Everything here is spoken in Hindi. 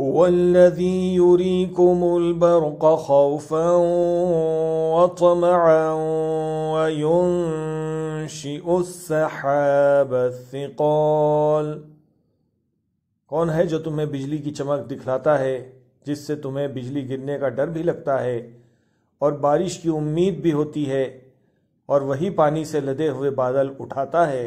هو الذي يريكم البرق خوفا وطمعا وينشئ السحاب الثقال कौन है जो तुम्हें बिजली की चमक दिखलाता है जिससे तुम्हें बिजली गिरने का डर भी लगता है और बारिश की उम्मीद भी होती है और वही पानी से लदे हुए बादल उठाता है